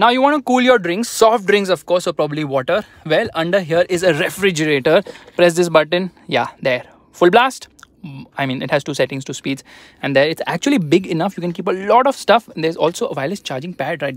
Now you want to cool your drinks, soft drinks of course, or probably water. Well, under here is a refrigerator. Press this button. Yeah, there. Full blast. I mean, it has two settings, two speeds. And there, it's actually big enough. You can keep a lot of stuff. And there's also a wireless charging pad right